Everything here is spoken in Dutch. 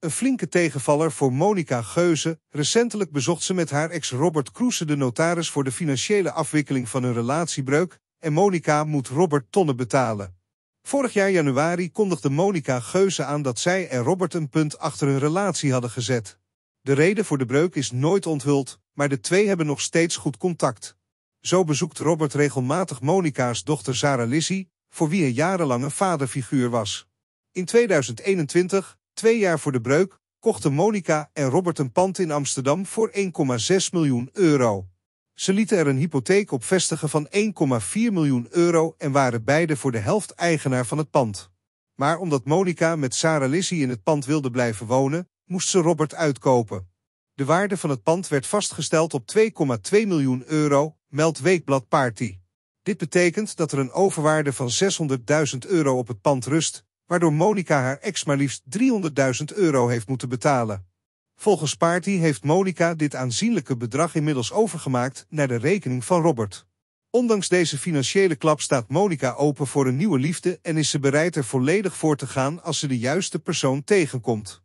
Een flinke tegenvaller voor Monica Geuze. Recentelijk bezocht ze met haar ex Robert Kroese de notaris voor de financiële afwikkeling van hun relatiebreuk en Monica moet Robert tonnen betalen. Vorig jaar januari kondigde Monica Geuze aan dat zij en Robert een punt achter hun relatie hadden gezet. De reden voor de breuk is nooit onthuld, maar de twee hebben nog steeds goed contact. Zo bezoekt Robert regelmatig Monica's dochter Sarah Lizzie, voor wie hij jarenlang een vaderfiguur was. In 2021 Twee jaar voor de breuk kochten Monica en Robert een pand in Amsterdam voor 1,6 miljoen euro. Ze lieten er een hypotheek op vestigen van 1,4 miljoen euro en waren beide voor de helft eigenaar van het pand. Maar omdat Monica met Sarah Lizzie in het pand wilde blijven wonen, moest ze Robert uitkopen. De waarde van het pand werd vastgesteld op 2,2 miljoen euro, meldt Weekblad Party. Dit betekent dat er een overwaarde van 600.000 euro op het pand rust, waardoor Monica haar ex maar liefst 300.000 euro heeft moeten betalen. Volgens party heeft Monica dit aanzienlijke bedrag inmiddels overgemaakt naar de rekening van Robert. Ondanks deze financiële klap staat Monica open voor een nieuwe liefde en is ze bereid er volledig voor te gaan als ze de juiste persoon tegenkomt.